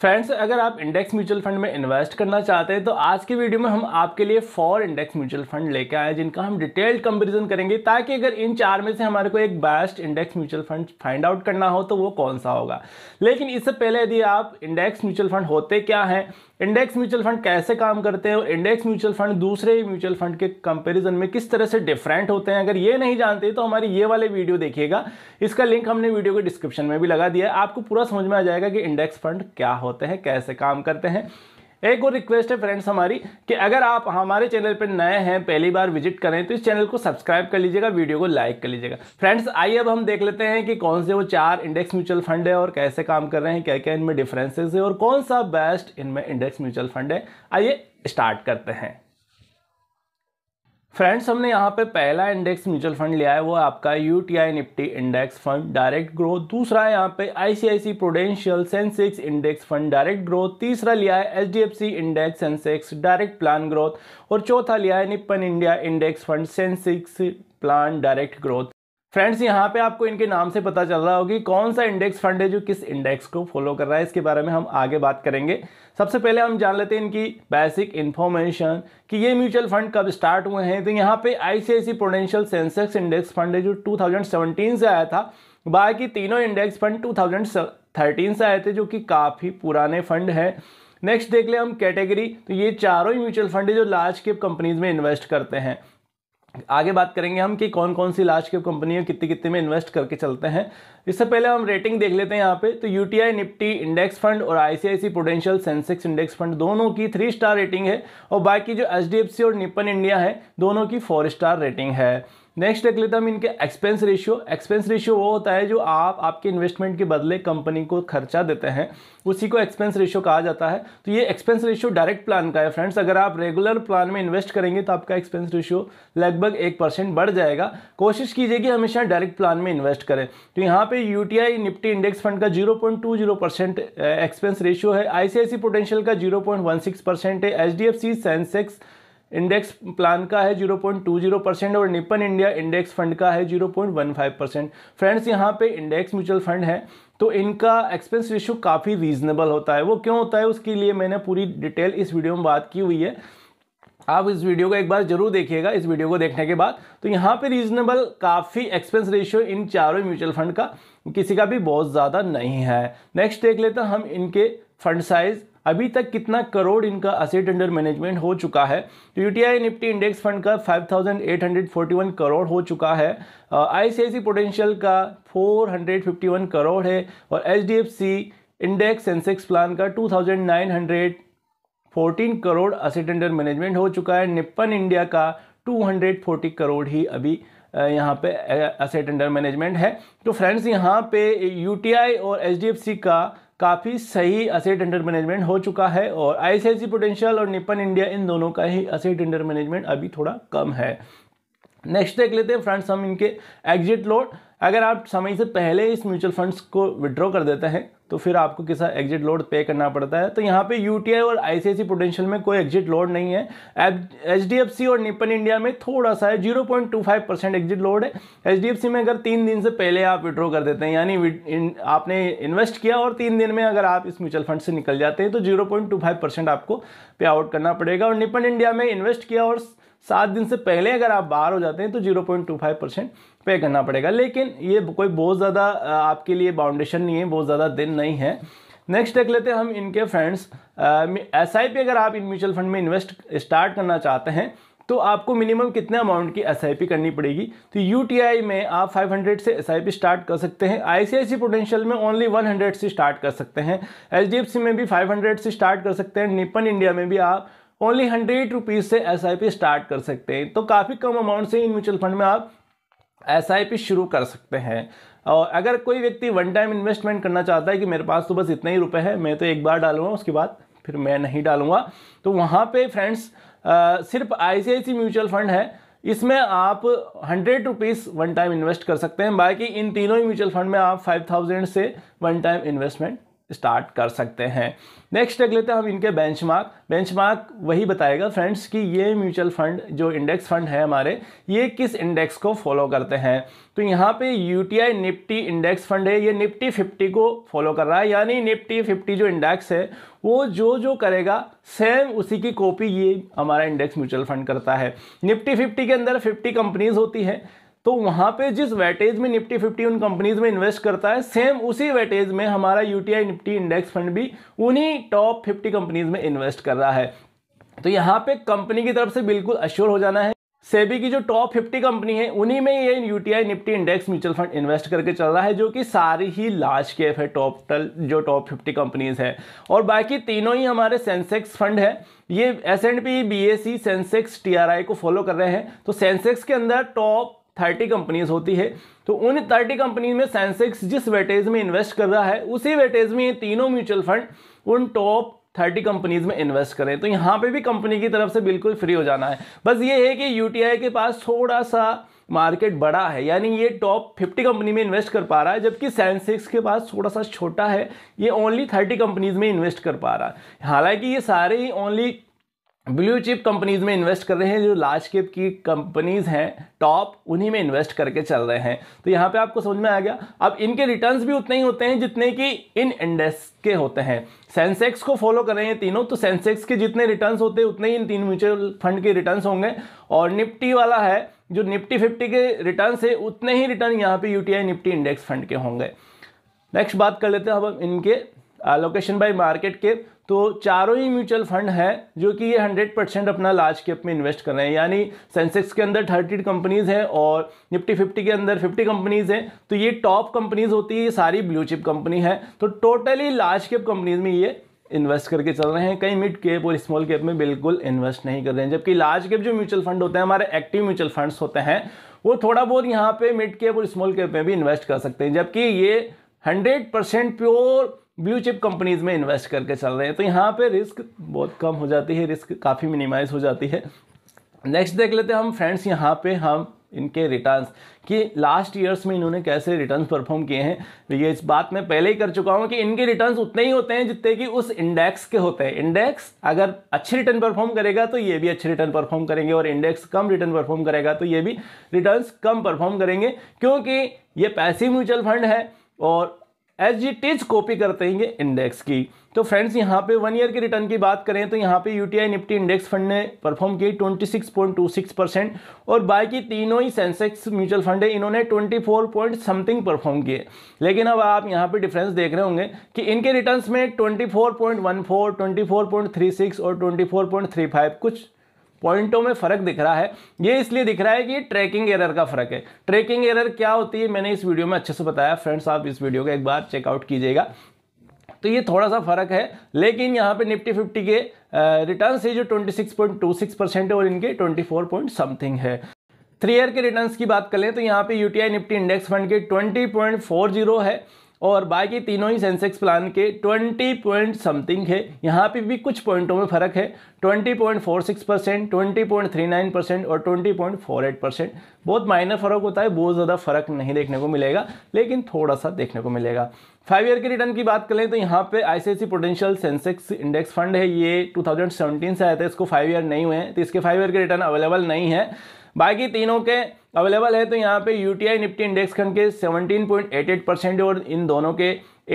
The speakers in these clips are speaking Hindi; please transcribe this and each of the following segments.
फ्रेंड्स अगर आप इंडेक्स म्यूचुअल फंड में इन्वेस्ट करना चाहते हैं तो आज की वीडियो में हम आपके लिए फोर इंडेक्स म्यूचुअल फंड लेके आए जिनका हम डिटेल्ड कंपैरिजन करेंगे ताकि अगर इन चार में से हमारे को एक best index mutual fund find out करना हो तो वो कौन सा होगा लेकिन इससे पहले यदि आप इंडेक्स म्यूचुअल फंड होते क्या हैं इंडेक्स म्यूचुअल फंड कैसे काम करते हैं और इंडेक्स म्यूचुअल फंड दूसरे म्यूचुअल फंड के कंपैरिजन में किस तरह से डिफरेंट होते हैं अगर ये नहीं जानते तो हमारी ये वाले वीडियो देखिएगा इसका लिंक हमने वीडियो के डिस्क्रिप्शन में भी लगा दिया है आपको पूरा समझ में आ जाएगा कि इंडेक्स फंड क्या होते हैं कैसे काम करते हैं एक और रिक्वेस्ट है फ्रेंड्स हमारी कि अगर आप हमारे चैनल पर नए हैं पहली बार विजिट करें तो इस चैनल को सब्सक्राइब कर लीजिएगा वीडियो को लाइक कर लीजिएगा फ्रेंड्स आइए अब हम देख लेते हैं कि कौन से वो चार इंडेक्स म्यूचुअल फंड है और कैसे काम कर रहे हैं क्या क्या इनमें डिफरेंसेस है और कौन सा बेस्ट इनमें इंडेक्स म्यूचुअल फंड है आइए स्टार्ट करते हैं फ्रेंड्स हमने यहाँ पे पहला इंडेक्स म्यूचुअल फंड लिया है वो आपका U T I Nifty index fund direct growth दूसरा यहाँ पे ICICI Prudential Sensex index fund direct growth तीसरा लिया है HDFC index Sensex direct plan growth और चौथा लिया है Nippon India index fund Sensex plan direct growth friends यहाँ पे आपको इनके नाम से पता चल रहा होगी कौन सा इंडेक्स फंड है जो किस इंडेक्स को फॉलो कर रहा है इसके बारे में हम आगे बात करेंगे सबसे पहले हम जान लेते हैं इनकी बेसिक इन्फॉर्मेशन कि ये म्यूचुअल फंड कब स्टार्ट हुए हैं तो यहाँ पे ICICI Prudential Sensex index fund है जो 2017 से आया था बाकी तीनों इंडेक्स फंड थर्टीन से आए थे जो कि काफ़ी पुराने फंड हैं नेक्स्ट देख ले हम कैटेगरी तो ये चारों ही म्यूचुअल फंड है जो लार्ज केप कंपनीज में इन्वेस्ट करते हैं आगे बात करेंगे हम कि कौन कौन सी लास्ट की कंपनियां कितने कितने में इन्वेस्ट करके चलते हैं इससे पहले हम रेटिंग देख लेते हैं यहाँ पे तो यूटीआई निफ्टी इंडेक्स फंड और ICICI potential Sensex index fund दोनों की थ्री स्टार रेटिंग है और बाकी जो एच और निपन इंडिया है दोनों की फोर स्टार रेटिंग है नेक्स्ट देख लेते हम इनके एक्सपेंस रेशियो एक्सपेंस रेशियो वो होता है जो आप आपके इन्वेस्टमेंट के बदले कंपनी को खर्चा देते हैं उसी को एक्सपेंस रेशियो कहा जाता है तो ये एक्सपेंस रेशियो डायरेक्ट प्लान का है फ्रेंड्स अगर आप रेगुलर प्लान में इन्वेस्ट करेंगे तो आपका एक्सपेंस रेशियो लगभग एक परसेंट बढ़ जाएगा कोशिश कीजिए कि हमेशा डायरेक्ट प्लान में इन्वेस्ट करें तो यहाँ पर यू निफ्टी इंडेक्स फंड का जीरो एक्सपेंस रेशियो है आई पोटेंशियल का जीरो है H D Sensex index plan का है 0.20 परसेंट और निपन इंडिया इंडेक्स फंड का है 0.15 परसेंट फ्रेंड्स यहाँ पे इंडेक्स म्यूचुअल फंड है तो इनका एक्सपेंस रेशियो काफ़ी रीजनेबल होता है वो क्यों होता है उसके लिए मैंने पूरी डिटेल इस वीडियो में बात की हुई है आप इस वीडियो को एक बार जरूर देखिएगा इस वीडियो को देखने के बाद तो यहाँ पे रीजनेबल काफ़ी एक्सपेंस रेशियो इन चारों म्यूचुअल फंड का किसी का भी बहुत ज़्यादा नहीं है नेक्स्ट देख लेते हैं हम इनके फंड साइज़ अभी तक कितना करोड़ इनका असेट अंडर मैनेजमेंट हो चुका है तो यूटीआई निफ्टी इंडेक्स फंड का 5,841 करोड़ हो चुका है आईसीआईसी पोटेंशियल का 451 करोड़ है और एचडीएफसी इंडेक्स सेंसेक्स प्लान का 2,914 करोड़ असेट अंडर मैनेजमेंट हो चुका है निप्पन इंडिया का 240 करोड़ ही अभी यहाँ पे असेट अंडर मैनेजमेंट है तो फ्रेंड्स यहाँ पे यूटीआई और एचडीएफसी का काफ़ी सही असेट अंडर मैनेजमेंट हो चुका है और आई पोटेंशियल और निपन इंडिया इन दोनों का ही असेट अंडर मैनेजमेंट अभी थोड़ा कम है नेक्स्ट देख लेते हैं फ्रेंड्स हम इनके एग्जिट लोड अगर आप समय से पहले इस म्यूचुअल फंड्स को विड्रॉ कर देते हैं तो फिर आपको किसा एग्जिट लोड पे करना पड़ता है तो यहाँ पे यू और आई पोटेंशियल में कोई एग्जिट लोड नहीं है एच और निपन इंडिया में थोड़ा सा है 0.25 परसेंट एग्जिट लोड है एच में अगर तीन दिन से पहले आप विड्रॉ कर देते हैं यानी आपने इन्वेस्ट किया और तीन दिन में अगर आप इस म्यूचुअल फंड से निकल जाते हैं तो जीरो आपको पे आउट करना पड़ेगा और निपन इंडिया में इन्वेस्ट किया और सात दिन से पहले अगर आप बाहर हो जाते हैं तो zero point two five percent पे करना पड़ेगा लेकिन ये कोई बहुत ज़्यादा आपके लिए बाउंडेशन नहीं है बहुत ज़्यादा दिन नहीं है नेक्स्ट देख लेते हैं हम इनके फ्रेंड्स एस आई पी अगर आप इन म्यूचुअल फंड में इन्वेस्ट स्टार्ट करना चाहते हैं तो आपको मिनिमम कितने अमाउंट की एस आई पी करनी पड़ेगी तो यू टी आई में आप 500 से एस आई पी स्टार्ट कर सकते हैं आई सी सी आई पोटेंशियल में ओनली 100 से स्टार्ट कर सकते हैं एच डी एफ सी में भी 500 से स्टार्ट कर सकते हैं निपन इंडिया में भी आप ओनली हंड्रेड रुपीज़ से एस आई पी स्टार्ट कर सकते हैं तो काफ़ी कम अमाउंट से इन म्यूचुअल फंड में आप एस शुरू कर सकते हैं और अगर कोई व्यक्ति वन टाइम इन्वेस्टमेंट करना चाहता है कि मेरे पास तो बस इतना ही रुपए है मैं तो एक बार डालूंगा उसके बाद फिर मैं नहीं डालूंगा तो वहाँ पे फ्रेंड्स सिर्फ आई म्यूचुअल फंड है इसमें आप hundred rupees one time invest कर सकते हैं बाकी इन तीनों ही म्यूचुअल फंड में आप फाइव थाउजेंड से वन टाइम इन्वेस्टमेंट स्टार्ट कर सकते हैं नेक्स्ट देख लेते हैं हम इनके बेंचमार्क बेंचमार्क वही बताएगा फ्रेंड्स कि ये म्यूचुअल फंड जो इंडेक्स फंड है हमारे ये किस इंडेक्स को फॉलो करते हैं तो यहाँ पे यूटीआई निफ्टी इंडेक्स फंड है ये निफ्टी फिफ्टी को फॉलो कर रहा है यानी निफ्टी फिफ्टी जो इंडेक्स है वो जो जो करेगा सेम उसी की कॉपी ये हमारा इंडेक्स म्यूचुअल फंड करता है निफ्टी फिफ्टी के अंदर फिफ्टी कंपनीज होती है तो वहां पे जिस वेटेज में निफ्टी फिफ्टी उन कंपनीज में इन्वेस्ट करता है सेम उसी वेटेज में हमारा यूटीआई निफ्टी इंडेक्स फंड भी उन्हीं टॉप फिफ्टी कंपनीज में इन्वेस्ट कर रहा है तो यहाँ पे कंपनी की तरफ से बिल्कुल अश्योर हो जाना है सेबी की जो टॉप फिफ्टी कंपनी है उन्हीं में ये UTI Nifty index mutual fund invest करके चल रहा है जो कि सारी ही लार्ज कैप है टॉप टल जो टॉप फिफ्टी कंपनीज है और बाकी तीनों ही हमारे सेंसेक्स फंड है ये S and P B S C Sensex T R I को फॉलो कर रहे हैं तो सेंसेक्स के अंदर टॉप थर्टी कंपनीज होती है तो उन थर्टी कंपनी में सेंसेक्स जिस वेटेज में इन्वेस्ट कर रहा है उसी वेटेज में ये तीनों म्यूचुअल फंड उन टॉप थर्टी कंपनीज में इन्वेस्ट करें तो यहाँ पे भी कंपनी की तरफ से बिल्कुल फ्री हो जाना है बस ये है कि यू के पास थोड़ा सा मार्केट बड़ा है यानी ये टॉप फिफ्टी कंपनी में इन्वेस्ट कर पा रहा है जबकि सेंसेक्स के पास थोड़ा सा छोटा है ये ओनली थर्टी कंपनीज में इन्वेस्ट कर पा रहा है हालांकि ये सारे ही ओनली ब्लू चिप कंपनीज में इन्वेस्ट कर रहे हैं जो लार्ज कैप की कंपनीज हैं टॉप उन्हीं में इन्वेस्ट करके चल रहे हैं तो यहाँ पे आपको समझ में आ गया अब इनके रिटर्न्स भी उतने ही होते हैं जितने कि इन इंडेक्स के होते हैं सेंसेक्स को फॉलो कर रहे हैं तीनों तो सेंसेक्स के जितने रिटर्न्स होते हैं उतने ही इन तीन म्यूचुअल फंड के रिटर्न्स होंगे और निफ्टी वाला है जो निफ्टी फिफ्टी के रिटर्न है उतने ही रिटर्न यहाँ पे यूटीआई निफ्टी इंडेक्स फंड के होंगे नेक्स्ट बात कर लेते हैं अब इनके एलोकेशन बाय मार्केट के तो चारों ही म्यूचुअल फंड हैं जो कि ये 100 परसेंट अपना लार्ज कैप में इन्वेस्ट कर रहे हैं यानी सेंसेक्स के अंदर 30 कंपनीज हैं और निफ्टी 50 के अंदर 50 कंपनीज हैं तो ये टॉप कंपनीज होती है ये सारी ब्लू चिप कंपनी है तो टोटली लार्ज कैप कंपनीज में ये इन्वेस्ट करके चल रहे हैं कहीं मिड कैप और स्मॉल कैप में बिल्कुल इन्वेस्ट नहीं कर रहे हैं जबकि लार्ज कैप जो म्यूचुअल फंड होते हैं हमारे एक्टिव म्यूचुअल फंड्स होते हैं वो थोड़ा बहुत यहाँ पे मिड कैप और स्मॉल कैप में भी इन्वेस्ट कर सकते हैं जबकि ये hundred percent pure blue chip companies में इन्वेस्ट करके चल रहे हैं तो यहाँ पे रिस्क बहुत कम हो जाती है रिस्क काफ़ी मिनिमाइज हो जाती है नेक्स्ट देख लेते हैं हम फ्रेंड्स यहाँ पे हम इनके रिटर्न्स कि लास्ट ईयर्स में इन्होंने कैसे रिटर्न परफॉर्म किए हैं तो ये इस बात मैं पहले ही कर चुका हूँ कि इनके रिटर्न उतने ही होते हैं जितने कि उस इंडेक्स के होते हैं इंडेक्स अगर अच्छे रिटर्न परफॉर्म करेगा तो ये भी अच्छे रिटर्न परफॉर्म करेंगे और इंडेक्स कम रिटर्न परफॉर्म करेगा तो ये भी रिटर्न कम परफॉर्म करेंगे क्योंकि ये पैसिव म्यूचुअल फंड है और एज इट इज कॉपी करते देंगे इंडेक्स की तो फ्रेंड्स यहाँ पे वन ईयर के रिटर्न की बात करें तो यहाँ पे यूटीआई निफ्टी इंडेक्स फंड ने परफॉर्म की 26.26 परसेंट और बाकी तीनों ही सेंसेक्स म्यूचुअल फंड है इन्होंने 24 पॉइंट समथिंग परफॉर्म किए लेकिन अब आप यहाँ पे डिफरेंस देख रहे होंगे कि इनके रिटर्न्स में 24.14, 24.36 और 24.35 कुछ पॉइंटों में फ़र्क दिख रहा है ये इसलिए दिख रहा है कि ट्रैकिंग एरर का फ़र्क है ट्रैकिंग एरर क्या होती है मैंने इस वीडियो में अच्छे से बताया फ्रेंड्स आप इस वीडियो को एक बार चेकआउट कीजिएगा तो ये थोड़ा सा फ़र्क है लेकिन यहाँ पे निफ्टी फिफ्टी के रिटर्न है जो 26.26 परसेंट है और इनके 24 पॉइंट समथिंग है थ्री ईयर के रिटर्न्स की बात करें तो यहाँ पे यूटीआई निफ्टी इंडेक्स फंड के 20.40 है और बाकी तीनों ही सेंसेक्स प्लान के 20 पॉइंट समथिंग है यहाँ पे भी कुछ पॉइंटों में फ़र्क है 20.46 परसेंट ट्वेंटी परसेंट और 20.48 परसेंट बहुत माइनर फ़र्क होता है बहुत ज़्यादा फ़र्क नहीं देखने को मिलेगा लेकिन थोड़ा सा देखने को मिलेगा फाइव ईयर के रिटर्न की बात करें तो यहाँ पे C potential Sensex index fund है ये टू से आया था इसको फाइव ईयर नहीं हुए हैं तो इसके फाइव ईयर के रिटर्न अवेलेबल नहीं है बाकी तीनों के अवेलेबल है तो यहाँ पे U T I Nifty index खंड के 17.88 परसेंट और इन दोनों के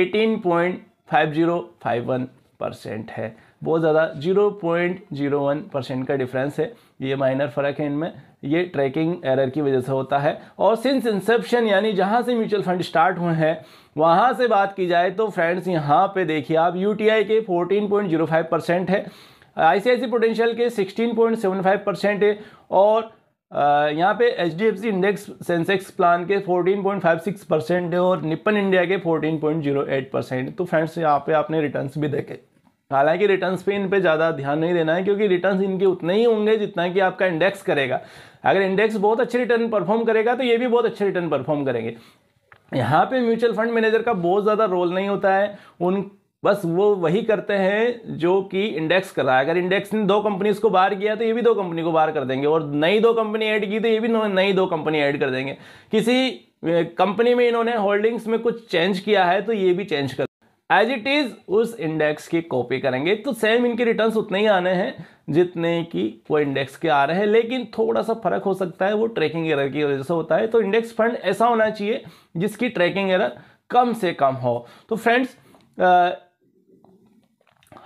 18.5051 परसेंट है बहुत ज़्यादा 0.01 परसेंट का डिफरेंस है ये माइनर फ़र्क है इनमें ये ट्रैकिंग एरर की वजह से होता है और सिंस इंसेप्शन यानी जहाँ से म्यूचुअल फंड स्टार्ट हुए हैं वहाँ से बात की जाए तो फ्रेंड्स यहाँ पे देखिए आप यू के 14.05 परसेंट है आई सी पोटेंशियल के 16.75 परसेंट है और यहाँ पे H D F C index Sensex plan के 14.56 परसेंट है और निपन इंडिया के 14.08 परसेंट तो फ्रेंड्स यहाँ पे आपने रिटर्न्स भी देखे हालांकि रिटर्न्स पे इन पे ज़्यादा ध्यान नहीं देना है क्योंकि रिटर्न्स इनके उतने ही होंगे जितना कि आपका इंडेक्स करेगा अगर इंडेक्स बहुत अच्छे रिटर्न परफॉर्म करेगा तो ये भी बहुत अच्छे रिटर्न परफॉर्म करेंगे यहाँ पे म्यूचुअल फंड मैनेजर का बहुत ज़्यादा रोल नहीं होता है उन बस वो वही करते हैं जो कि इंडेक्स कर रहा है अगर इंडेक्स ने दो कंपनीज को बाहर किया तो ये भी दो कंपनी को बाहर कर देंगे और नई दो कंपनी ऐड की तो ये भी नई दो कंपनी ऐड कर देंगे किसी कंपनी में इन्होंने होल्डिंग्स में कुछ चेंज किया है तो ये भी चेंज कर एज इट इज उस इंडेक्स की कॉपी करेंगे तो सेम इनके रिटर्न उतने ही आने हैं जितने कि वो इंडेक्स के आ रहे हैं लेकिन थोड़ा सा फर्क हो सकता है वो ट्रैकिंग एरर की वजह से होता है तो इंडेक्स फंड ऐसा होना चाहिए जिसकी ट्रैकिंग एरर कम से कम हो तो फ्रेंड्स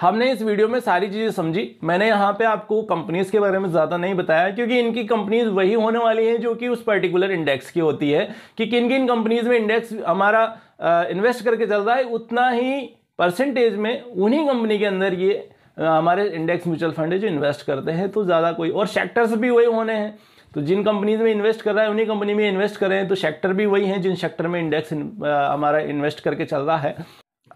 हमने इस वीडियो में सारी चीज़ें समझी मैंने यहाँ पे आपको कंपनीज़ के बारे में ज़्यादा नहीं बताया क्योंकि इनकी कंपनीज वही होने वाली हैं जो कि उस पर्टिकुलर इंडेक्स की होती है कि किन किन कंपनीज़ में इंडेक्स हमारा इन्वेस्ट करके चल रहा है उतना ही परसेंटेज में उन्हीं कंपनी के अंदर ये हमारे इंडेक्स म्यूचुअल फंड है जो इन्वेस्ट करते हैं तो ज़्यादा कोई और सेक्टर्स भी वही होने हैं तो जिन कंपनीज में इन्वेस्ट कर रहा है उन्हीं कंपनी में इन्वेस्ट कर रहे हैं तो सेक्टर भी वही हैं जिन सेक्टर में इंडेक्स हमारा इन्वेस्ट करके चल रहा है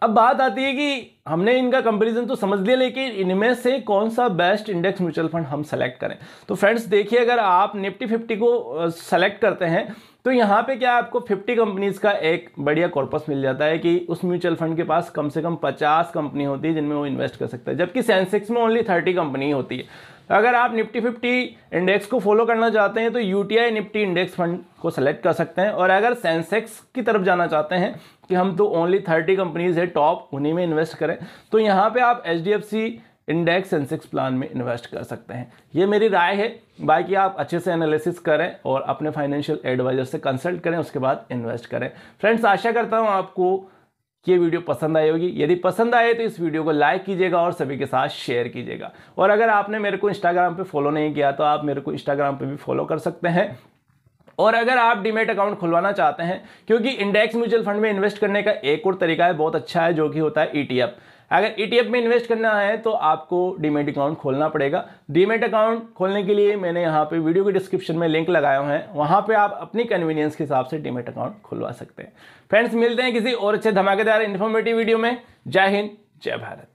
अब बात आती है कि हमने इनका कंपैरिजन तो समझ लिया लेकिन इनमें से कौन सा बेस्ट इंडेक्स म्यूचुअल फंड हम सेलेक्ट करें तो फ्रेंड्स देखिए अगर आप निफ्टी फिफ्टी को सेलेक्ट करते हैं तो यहाँ पे क्या आपको 50 कंपनीज का एक बढ़िया कॉर्पस मिल जाता है कि उस म्यूचुअल फंड के पास कम से कम 50 कंपनी होती है जिनमें वो इन्वेस्ट कर सकता है जबकि सेंसेक्स में ओनली 30 कंपनी होती है तो अगर आप निफ्टी फिफ्टी इंडेक्स को फॉलो करना चाहते हैं तो यू निफ्टी इंडेक्स फंड को सेलेक्ट कर सकते हैं और अगर सेंसेक्स की तरफ जाना चाहते हैं कि हम तो ओनली थर्टी कंपनीज है टॉप उन्हीं में इन्वेस्ट करें तो यहाँ पर आप एच इंडेक्स सेंसेक्स प्लान में इन्वेस्ट कर सकते हैं ये मेरी राय है बाकी आप अच्छे से एनालिसिस करें और अपने फाइनेंशियल एडवाइज़र से कंसल्ट करें उसके बाद इन्वेस्ट करें फ्रेंड्स आशा करता हूँ आपको ये वीडियो पसंद आई होगी यदि पसंद आए तो इस वीडियो को लाइक कीजिएगा और सभी के साथ शेयर कीजिएगा और अगर आपने मेरे को इंस्टाग्राम पे फॉलो नहीं किया तो आप मेरे को इंस्टाग्राम पे भी फॉलो कर सकते हैं और अगर आप डीमेट अकाउंट खुलवाना चाहते हैं क्योंकि इंडेक्स म्यूचुअल फंड में इन्वेस्ट करने का एक और तरीका है बहुत अच्छा है जो कि होता है ईटीएफ e अगर ईटीएफ e में इन्वेस्ट करना है तो आपको डीमेट अकाउंट खोलना पड़ेगा डीमेट अकाउंट खोलने के लिए मैंने यहाँ पे वीडियो के डिस्क्रिप्शन में लिंक लगाया है वहाँ पे आप अपनी कन्वीनियंस के हिसाब से डीमेट अकाउंट खुलवा सकते हैं फ्रेंड्स मिलते हैं किसी और अच्छे धमाकेदार इन्फॉर्मेटिव वीडियो में जय हिंद जय भारत